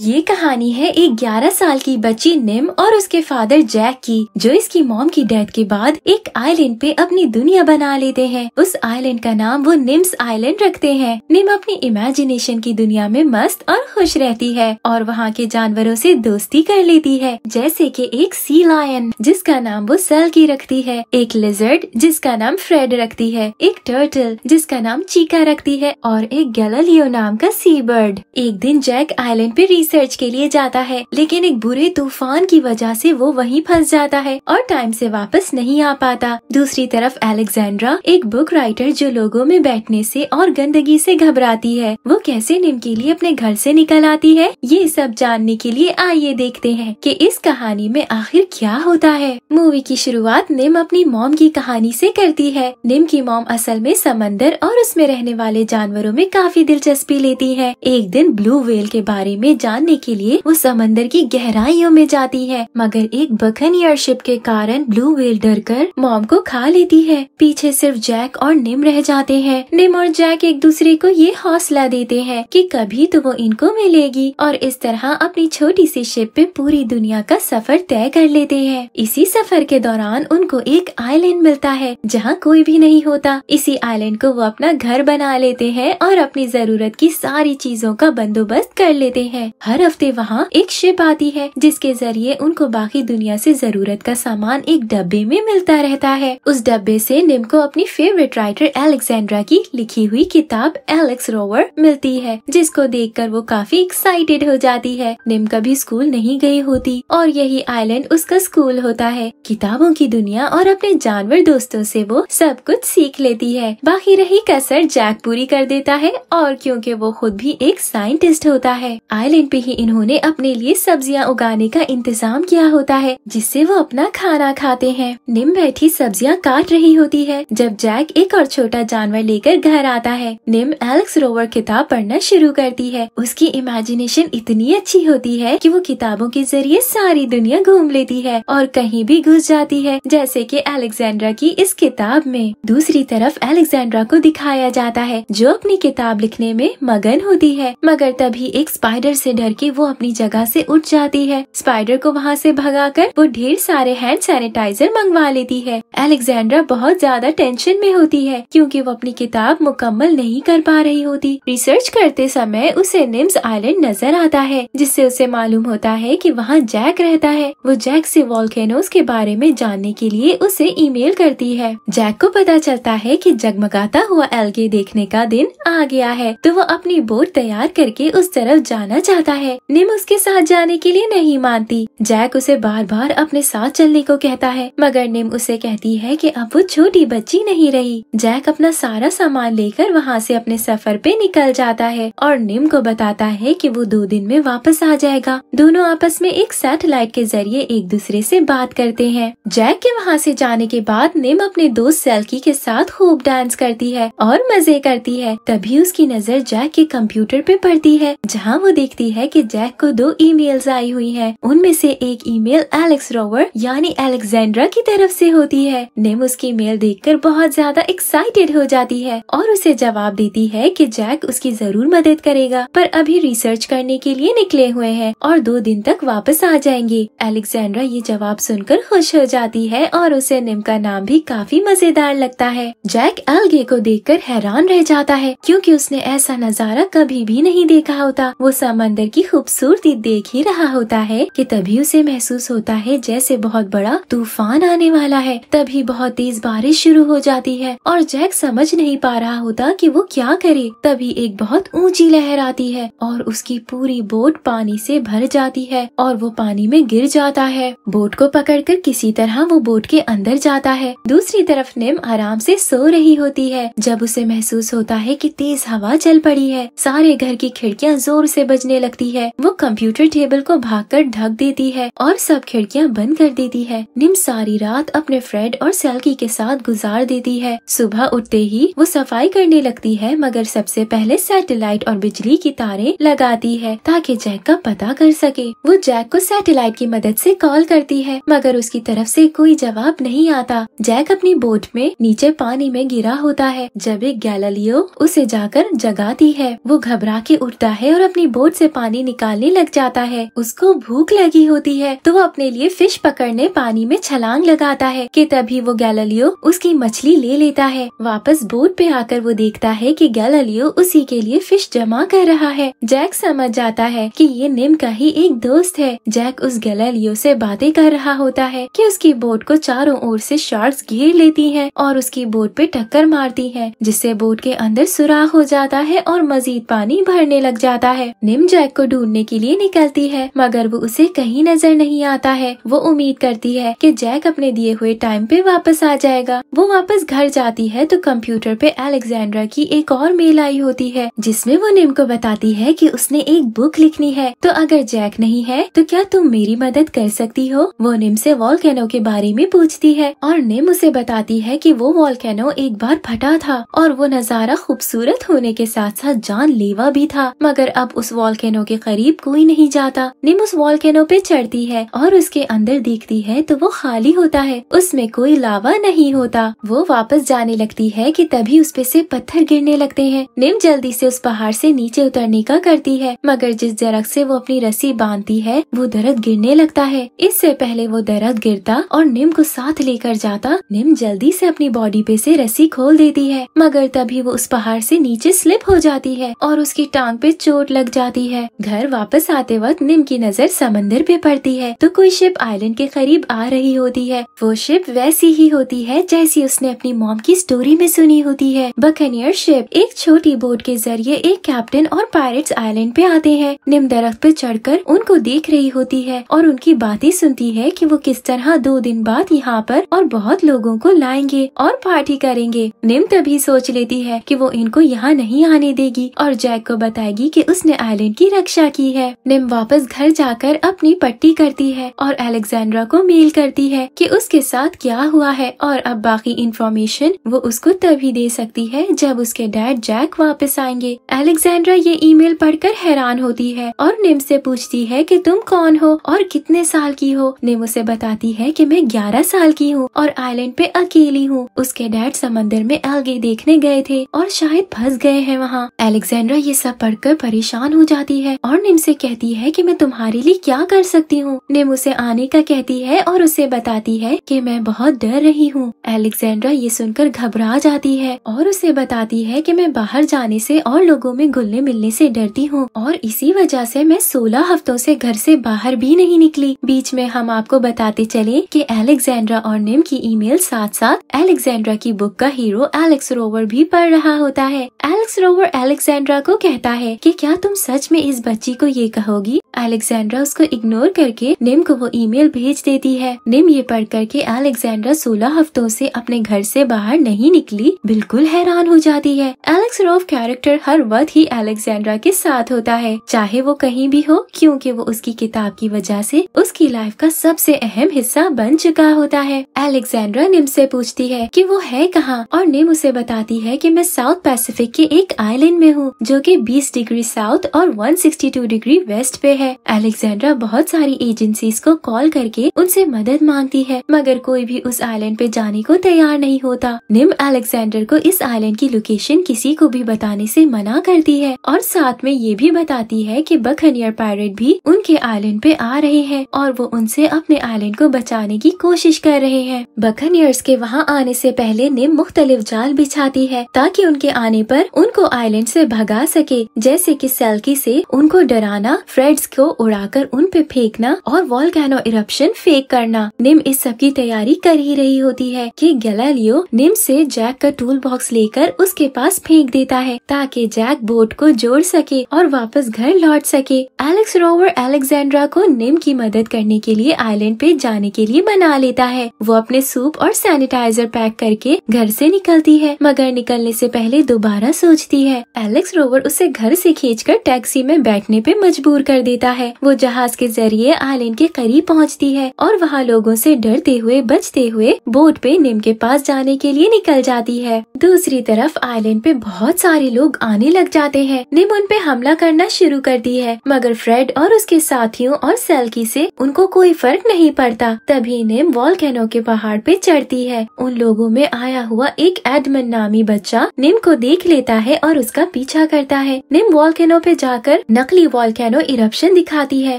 ये कहानी है एक 11 साल की बच्ची निम और उसके फादर जैक की जो इसकी मॉम की डेथ के बाद एक आइलैंड पे अपनी दुनिया बना लेते हैं उस आइलैंड का नाम वो निम्स आइलैंड रखते हैं निम अपनी इमेजिनेशन की दुनिया में मस्त और खुश रहती है और वहाँ के जानवरों से दोस्ती कर लेती है जैसे कि एक सी लायन जिसका नाम वो सल्की रखती है एक लिजर्ड जिसका नाम फ्रेड रखती है एक टर्टल जिसका नाम चीका रखती है और एक गलियो नाम का सी बर्ड एक दिन जैक आइलैंड पे रिसर्च के लिए जाता है लेकिन एक बुरे तूफान की वजह से वो वहीं फंस जाता है और टाइम से वापस नहीं आ पाता दूसरी तरफ एलेक्सेंड्रा एक बुक राइटर जो लोगों में बैठने से और गंदगी से घबराती है वो कैसे निम के लिए अपने घर से निकल आती है ये सब जानने के लिए आइए देखते हैं कि इस कहानी में आखिर क्या होता है मूवी की शुरुआत निम अपनी मोम की कहानी से करती है निम की मोम असल में समंदर और उसमें रहने वाले जानवरों में काफी दिलचस्पी लेती है एक दिन ब्लू व्हेल के बारे में जान जानने के लिए वो समंदर की गहराइयों में जाती है मगर एक बखन एयरशिप के कारण ब्लू व्हेल डर कर मॉम को खा लेती है पीछे सिर्फ जैक और निम रह जाते हैं निम और जैक एक दूसरे को ये हौसला देते हैं कि कभी तो वो इनको मिलेगी और इस तरह अपनी छोटी सी शिप पे पूरी दुनिया का सफर तय कर लेते हैं इसी सफर के दौरान उनको एक आइलैंड मिलता है जहाँ कोई भी नहीं होता इसी आइलैंड को वो अपना घर बना लेते हैं और अपनी जरूरत की सारी चीजों का बंदोबस्त कर लेते हैं हर हफ्ते वहाँ एक शिप आती है जिसके जरिए उनको बाकी दुनिया से जरूरत का सामान एक डब्बे में मिलता रहता है उस डब्बे से निम को अपनी फेवरेट राइटर एलेक्सेंड्रा की लिखी हुई किताब एलेक्स रोवर मिलती है जिसको देख वो काफी एक्साइटेड हो जाती है निम कभी स्कूल नहीं गई होती और यही आईलैंड उसका स्कूल होता है किताबों की दुनिया और अपने जानवर दोस्तों से वो सब कुछ सीख लेती है बाकी रही कसर जैक पूरी कर देता है और क्योंकि वो खुद भी एक साइंटिस्ट होता है आइलैंड पे ही इन्होंने अपने लिए सब्जियां उगाने का इंतजाम किया होता है जिससे वो अपना खाना खाते हैं निम बैठी सब्जियां काट रही होती है जब जैक एक और छोटा जानवर लेकर घर आता है निम एलेक्स रोवर किताब पढ़ना शुरू करती है उसकी इमेजिनेशन इतनी अच्छी होती है कि वो किताबों के जरिए सारी दुनिया घूम लेती है और कहीं भी घुस जाती है जैसे कि अलेक्जेंड्रा की इस किताब में दूसरी तरफ अलेक्जेंड्रा को दिखाया जाता है जो अपनी किताब लिखने में मगन होती है मगर तभी एक स्पाइडर से डर डर के वो अपनी जगह से उठ जाती है स्पाइडर को वहाँ से भगाकर वो ढेर सारे हैंड सैनिटाइजर मंगवा लेती है अलेक्जेंड्रा बहुत ज्यादा टेंशन में होती है क्योंकि वो अपनी किताब मुकम्मल नहीं कर पा रही होती रिसर्च करते समय उसे निम्स आइलैंड नजर आता है जिससे उसे मालूम होता है कि वहाँ जैक रहता है वो जैक से वॉल्केनोज के बारे में जानने के लिए उसे ईमेल करती है जैक को पता चलता है कि जगमगाता हुआ एलगे देखने का दिन आ गया है तो वो अपनी बोट तैयार करके उस तरफ जाना चाहता जाता है निम उसके साथ जाने के लिए नहीं मानती जैक उसे बार बार अपने साथ चलने को कहता है मगर निम उसे कहती है कि अब वो छोटी बच्ची नहीं रही जैक अपना सारा सामान लेकर वहाँ से अपने सफर पे निकल जाता है और निम को बताता है कि वो दो दिन में वापस आ जाएगा दोनों आपस में एक सैटेलाइट के जरिए एक दूसरे से बात करते हैं जैक के वहाँ से जाने के बाद निम अपने दोस्त सेल्की के साथ खूब डांस करती है और मजे करती है तभी उसकी नजर जैक के कंप्यूटर पे पड़ती है जहाँ वो देखती है है कि जैक को दो ईमेल्स आई हुई हैं। उनमें से एक ईमेल एलेक्स रॉवर यानी एलेक्सेंड्रा की तरफ से होती है निम उसकी मेल देखकर बहुत ज्यादा एक्साइटेड हो जाती है और उसे जवाब देती है कि जैक उसकी जरूर मदद करेगा पर अभी रिसर्च करने के लिए निकले हुए हैं और दो दिन तक वापस आ जाएंगे एलेक्जेंड्रा ये जवाब सुनकर खुश हो जाती है और उसे निम का नाम भी काफी मजेदार लगता है जैक एलगे को देख हैरान रह जाता है क्यूँकी उसने ऐसा नजारा कभी भी नहीं देखा होता वो समंदर शहर की खूबसूरती देख ही रहा होता है कि तभी उसे महसूस होता है जैसे बहुत बड़ा तूफान आने वाला है तभी बहुत तेज बारिश शुरू हो जाती है और जैक समझ नहीं पा रहा होता कि वो क्या करे तभी एक बहुत ऊंची लहर आती है और उसकी पूरी बोट पानी से भर जाती है और वो पानी में गिर जाता है बोट को पकड़कर किसी तरह वो बोट के अंदर जाता है दूसरी तरफ निम आराम से सो रही होती है जब उसे महसूस होता है कि तेज हवा चल पड़ी है सारे घर की खिड़कियां जोर से बजने लगती लगती है वो कंप्यूटर टेबल को भागकर ढक देती है और सब खिड़कियाँ बंद कर देती है निम सारी रात अपने फ्रेड और सेल्की के साथ गुजार देती है सुबह उठते ही वो सफाई करने लगती है मगर सबसे पहले सैटेलाइट और बिजली की तारे लगाती है ताकि जैक का पता कर सके वो जैक को सैटेलाइट की मदद से कॉल करती है मगर उसकी तरफ से कोई जवाब नहीं आता जैक अपनी बोट में नीचे पानी में गिरा होता है जब एक गैलियो उसे जाकर जगाती है वो घबरा के उठता है और अपनी बोट से पानी पानी निकालने लग जाता है उसको भूख लगी होती है तो वो अपने लिए फिश पकड़ने पानी में छलांग लगाता है कि तभी वो गैलियो उसकी मछली ले लेता है वापस बोट पे आकर वो देखता है कि गैलियो उसी के लिए फिश जमा कर रहा है जैक समझ जाता है कि ये निम का ही एक दोस्त है जैक उस गैलियो से बातें कर रहा होता है की उसकी बोट को चारों ओर ऐसी शार्ट घेर लेती है और उसकी बोट पे टक्कर मारती है जिससे बोट के अंदर सुराख हो जाता है और मजीद पानी भरने लग जाता है निम जैक को ढूंढने के लिए निकलती है मगर वो उसे कहीं नजर नहीं आता है वो उम्मीद करती है कि जैक अपने दिए हुए टाइम पे वापस आ जाएगा वो वापस घर जाती है तो कंप्यूटर पे अलेक्जेंड्रा की एक और मेल आई होती है जिसमे वो निम को बताती है की उसने एक बुक लिखनी है तो अगर जैक नहीं है तो क्या तुम मेरी मदद कर सकती हो वो निम से वॉल के बारे में पूछती है और निम उसे बताती है की वो वॉलकैनो एक बार फटा था और वो नज़ारा खूबसूरत होने के साथ साथ जान लेवा भी था मगर अब उस वॉलकैनो के करीब कोई नहीं जाता निम उस वॉलकैनो पे चढ़ती है और उसके अंदर देखती है तो वो खाली होता है उसमें कोई लावा नहीं होता वो वापस जाने लगती है कि तभी उसपे से पत्थर गिरने लगते हैं निम जल्दी से उस पहाड़ से नीचे उतरने का करती है मगर जिस दरख्त से वो अपनी रस्सी बांधती है वो दरख्त गिरने लगता है इससे पहले वो दरख्त गिरता और निम को साथ लेकर जाता निम जल्दी से अपनी बॉडी पे से रस्सी खोल देती है मगर तभी वो उस पहाड़ से नीचे स्लिप हो जाती है और उसकी टांग पे चोट लग जाती है घर वापस आते वक्त निम की नजर समंदर पे पड़ती है तो कोई शिप आइलैंड के करीब आ रही होती है वो शिप वैसी ही होती है जैसी उसने अपनी मॉम की स्टोरी में सुनी होती है बकनियर शिप एक छोटी बोट के जरिए एक कैप्टन और पायरेट्स आइलैंड पे आते हैं निम दरख्त पे चढ़कर उनको देख रही होती है और उनकी बातें सुनती है कि वो किस तरह दो दिन बाद यहाँ पर और बहुत लोगों को लाएंगे और पार्टी करेंगे निम तभी सोच लेती है कि वो इनको यहाँ नहीं आने देगी और जैक को बताएगी कि उसने आइलैंड की रक्षा की है निम वापस घर जाकर अपनी पट्टी करती है और अलेक्जेंड्रा को मेल करती है कि उसके साथ क्या हुआ है और अब बाकी इंफॉर्मेशन वो उसको तभी दे सकती है जब उसके डैड जैक वापस आएंगे अलेक्जेंड्रा ये ईमेल पढ़कर हैरान होती है और निम से पूछती है कि तुम कौन हो और कितने साल की हो निम उसे बताती है कि मैं 11 साल की हूँ और आइलैंड पे अकेली हूँ उसके डैड समंदर में आगे देखने गए थे और शायद फंस गए हैं वहाँ अलेक्जेंड्रा ये सब पढ़कर परेशान हो जाती है है और निम से कहती है कि मैं तुम्हारे लिए क्या कर सकती हूँ निम उसे आने का कहती है और उसे बताती है कि मैं बहुत डर रही हूँ एलेक्सेंड्रा ये सुनकर घबरा जाती है और उसे बताती है कि मैं बाहर जाने से और लोगों में घुलने मिलने से डरती हूँ और इसी वजह से मैं सोलह हफ्तों से घर से बाहर भी नहीं निकली बीच में हम आपको बताते चले कि एलेक्सेंड्रा और निम की ईमेल साथ साथ एलेक्सेंड्रा की बुक का हीरो एलेक्स रोवर भी पढ़ रहा होता है एलेक्स रोवर एलेक्सेंड्रा को कहता है कि क्या तुम सच में इस इस बच्ची को ये कहोगी अलेक्जेंड्रा उसको इग्नोर करके निम को वो ईमेल भेज देती है निम ये पढ़ करके अलेक्जेंड्रा सोलह हफ्तों से अपने घर से बाहर नहीं निकली बिल्कुल हैरान हो जाती है एलेक्स रोफ कैरेक्टर हर वक्त ही अलेक्जेंड्रा के साथ होता है चाहे वो कहीं भी हो क्योंकि वो उसकी किताब की वजह से उसकी लाइफ का सबसे अहम हिस्सा बन चुका होता है अलेक्जेंड्रा निम से पूछती है कि वो है कहाँ और निम उसे बताती है कि मैं साउथ पैसिफिक के एक आइलैंड में हूँ जो कि 20 डिग्री साउथ और 162 डिग्री वेस्ट पे है है एलेक्सेंड्रा बहुत सारी एजेंसीज को कॉल करके उनसे मदद मांगती है मगर कोई भी उस आइलैंड पे जाने को तैयार नहीं होता निम एलेक्सेंडर को इस आइलैंड की लोकेशन किसी को भी बताने से मना करती है और साथ में ये भी बताती है कि बखनियर पायरेट भी उनके आइलैंड पे आ रहे हैं और वो उनसे अपने आइलैंड को बचाने की कोशिश कर रहे हैं बखनियर्स के वहाँ आने से पहले निम मुख्तलिफ जाल बिछाती है ताकि उनके आने पर उनको आइलैंड से भगा सके जैसे कि सेल्की से उनको डराना फ्रेड्स को उड़ाकर उन पे फेंकना और कैनो इरप्शन फेक करना निम इस सब की तैयारी कर ही रही होती है कि गैलेलियो निम से जैक का टूल बॉक्स लेकर उसके पास फेंक देता है ताकि जैक बोट को जोड़ सके और वापस घर लौट सके एलेक्स रोवर एलेक्सेंड्रा को निम की मदद करने के लिए आइलैंड पे जाने के लिए मना लेता है वो अपने सूप और सैनिटाइजर पैक करके घर से निकलती है मगर निकलने से पहले दोबारा सोचती है एलेक्स रोवर उसे घर से खींचकर टैक्सी में बैठने पे मजबूर कर देता होता है वो जहाज के जरिए आइलैंड के करीब पहुंचती है और वहाँ लोगों से डरते हुए बचते हुए बोट पे निम के पास जाने के लिए निकल जाती है दूसरी तरफ आइलैंड पे बहुत सारे लोग आने लग जाते हैं निम उन पे हमला करना शुरू करती है मगर फ्रेड और उसके साथियों और सेल्की से उनको कोई फर्क नहीं पड़ता तभी निम वॉल के पहाड़ पे चढ़ती है उन लोगों में आया हुआ एक एडमन नामी बच्चा निम को देख लेता है और उसका पीछा करता है निम वॉल पे जाकर नकली वॉल इरप्शन एक्शन दिखाती है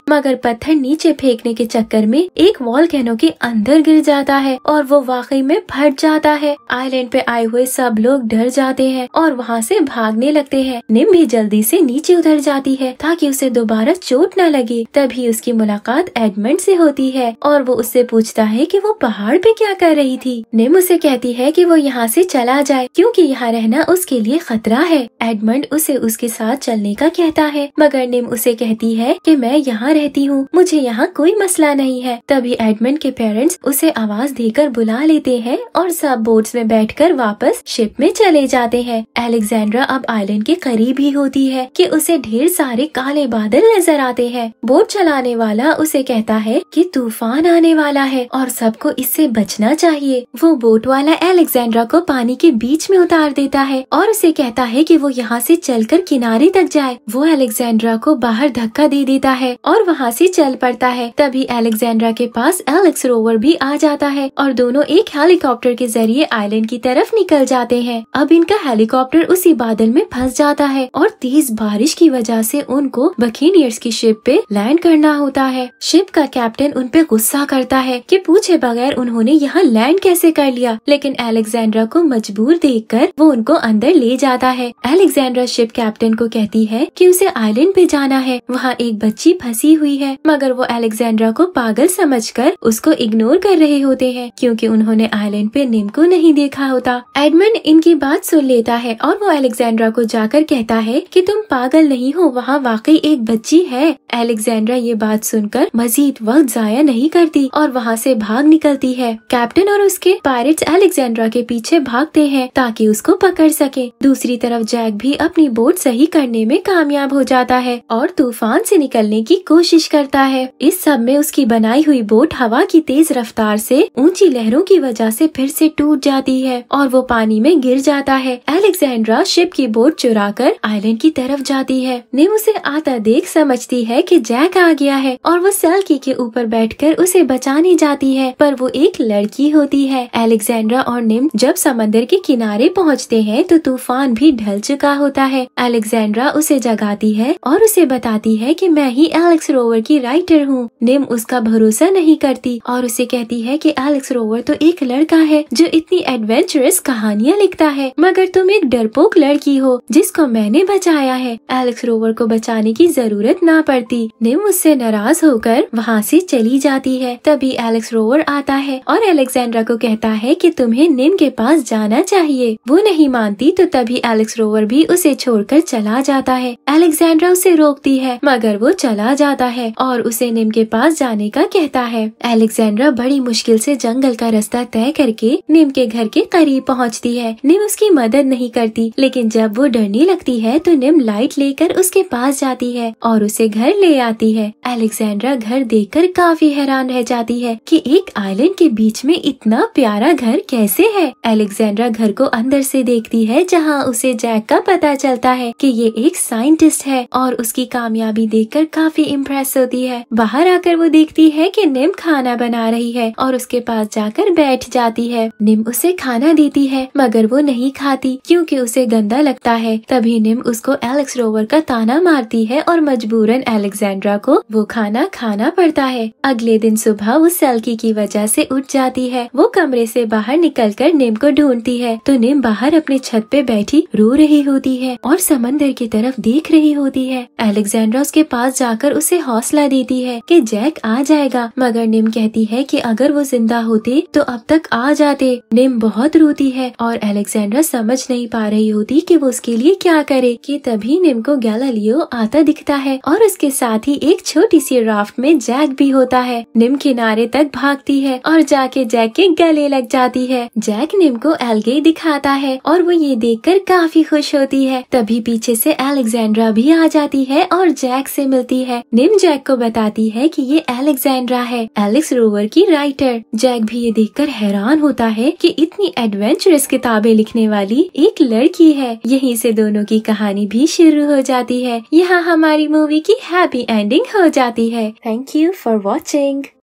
मगर पत्थर नीचे फेंकने के चक्कर में एक वॉल कैनो के अंदर गिर जाता है और वो वाकई में फट जाता है आइलैंड पे आए हुए सब लोग डर जाते हैं और वहाँ से भागने लगते हैं निम भी जल्दी से नीचे उतर जाती है ताकि उसे दोबारा चोट न लगे तभी उसकी मुलाकात एडमंड से होती है और वो उससे पूछता है कि वो पहाड़ पे क्या कर रही थी निम उसे कहती है कि वो यहाँ से चला जाए क्योंकि यहाँ रहना उसके लिए खतरा है एडमंड उसे उसके साथ चलने का कहता है मगर निम उसे कहती है कि मैं यहाँ रहती हूँ मुझे यहाँ कोई मसला नहीं है तभी एडमिन के पेरेंट्स उसे आवाज देकर बुला लेते हैं और सब बोट्स में बैठकर वापस शिप में चले जाते हैं एलेक्जेंड्रा अब आइलैंड के करीब ही होती है कि उसे ढेर सारे काले बादल नजर आते हैं बोट चलाने वाला उसे कहता है कि तूफान आने वाला है और सबको इससे बचना चाहिए वो बोट वाला एलेक्जेंड्रा को पानी के बीच में उतार देता है और उसे कहता है कि वो यहाँ से चलकर किनारे तक जाए वो एलेक्जेंड्रा को बाहर धक्का दे देता है और वहाँ से चल पड़ता है तभी एलेक्जेंड्रा के पास एलेक्स रोवर भी आ जाता है और दोनों एक हेलीकॉप्टर के जरिए आइलैंड की तरफ निकल जाते हैं अब इनका हेलीकॉप्टर उसी बादल में फंस जाता है और तेज बारिश की वजह से उनको बखीनियर्स की शिप पे लैंड करना होता है शिप का कैप्टन उन पे गुस्सा करता है कि पूछे बगैर उन्होंने यहाँ लैंड कैसे कर लिया लेकिन एलेक्जेंड्रा को मजबूर कर वो उनको अंदर ले जाता है एलेक्जेंड्रा शिप कैप्टन को कहती है कि उसे आइलैंड पे जाना है वहाँ एक बच्ची फंसी हुई है मगर वो अलेक्जेंड्रा को पागल समझकर उसको इग्नोर कर रहे होते हैं क्योंकि उन्होंने आइलैंड पे निम को नहीं देखा होता एडमंड इनकी बात सुन लेता है और वो अलेक्जेंड्रा को जाकर कहता है कि तुम पागल नहीं हो वहाँ वाकई एक बच्ची है अलेक्जेंड्रा ये बात सुनकर मजीद वक्त जाया नहीं करती और वहाँ से भाग निकलती है कैप्टन और उसके पायरेट्स अलेक्जेंड्रा के पीछे भागते हैं ताकि उसको पकड़ सके दूसरी तरफ जैक भी अपनी बोट सही करने में कामयाब हो जाता है और तूफान से निकलने की कोशिश करता है इस सब में उसकी बनाई हुई बोट हवा की तेज रफ्तार से ऊंची लहरों की वजह से फिर से टूट जाती है और वो पानी में गिर जाता है एलेक्सेंड्रा शिप की बोट चुरा कर आईलैंड की तरफ जाती है निम उसे आता देख समझती है की जैक आ गया है और वो सेल्की के ऊपर कर उसे बचाने जाती है पर वो एक लड़की होती है एलेक्सेंड्रा और निम जब समंदर के किनारे पहुँचते हैं तो तूफान भी ढल चुका होता है एलेक्जेंड्रा उसे जगाती है और उसे बताती है की मैं ही एलेक्स रोवर की राइटर हूँ निम उसका भरोसा नहीं करती और उसे कहती है कि एलेक्स रोवर तो एक लड़का है जो इतनी एडवेंचरस कहानियाँ लिखता है मगर तुम एक डरपोक लड़की हो जिसको मैंने बचाया है एलेक्स रोवर को बचाने की जरूरत ना पड़ती निम उससे नाराज होकर वहाँ से चली जाती है तभी एलेक्स रोवर आता है और एलेक्सेंड्रा को कहता है की तुम्हें निम के पास जाना चाहिए वो नहीं मानती तो तभी एलेक्स रोवर भी उसे छोड़ चला जाता है एलेक्सेंड्रा उसे रोकती है मगर वो वो चला जाता है और उसे निम के पास जाने का कहता है एलेक्सेंड्रा बड़ी मुश्किल से जंगल का रास्ता तय करके निम के घर के करीब पहुंचती है निम उसकी मदद नहीं करती लेकिन जब वो डरने लगती है तो निम लाइट लेकर उसके पास जाती है और उसे घर ले आती है एलेक्सेंड्रा घर कर काफी हैरान रह जाती है की एक आईलैंड के बीच में इतना प्यारा घर कैसे है एलेक्सेंड्रा घर को अंदर से देखती है जहाँ उसे जैक का पता चलता है कि ये एक साइंटिस्ट है और उसकी कामयाबी देखकर देखकर काफी इम्प्रेस होती है बाहर आकर वो देखती है कि निम खाना बना रही है और उसके पास जाकर बैठ जाती है निम उसे खाना देती है मगर वो नहीं खाती क्योंकि उसे गंदा लगता है तभी निम उसको एलेक्स रोवर का ताना मारती है और मजबूरन एलेक्सेंड्रा को वो खाना खाना पड़ता है अगले दिन सुबह वो सेल्की की वजह से उठ जाती है वो कमरे से बाहर कर निम को ढूंढती है तो निम बाहर अपने छत पे बैठी रो रही होती है और समंदर की तरफ देख रही होती है एलेक्सेंड्रा उसके पास पास जाकर उसे हौसला देती है कि जैक आ जाएगा मगर निम कहती है कि अगर वो जिंदा होते तो अब तक आ जाते निम बहुत रोती है और अलेक्जेंड्रा समझ नहीं पा रही होती कि वो उसके लिए क्या करे कि तभी निम को गैलालियो आता दिखता है और उसके साथ ही एक छोटी सी राफ्ट में जैक भी होता है निम किनारे तक भागती है और जाके जैक के गले लग जाती है जैक निम को एलगे दिखाता है और वो ये देख काफी खुश होती है तभी पीछे से अलेक्जेंड्रा भी आ जाती है और जैक से जानकारी मिलती है निम जैक को बताती है कि ये एलेक्सेंड्रा है एलेक्स रोवर की राइटर जैक भी ये देखकर हैरान होता है कि इतनी एडवेंचरस किताबें लिखने वाली एक लड़की है यही से दोनों की कहानी भी शुरू हो जाती है यहाँ हमारी मूवी की हैप्पी एंडिंग हो जाती है थैंक यू फॉर वॉचिंग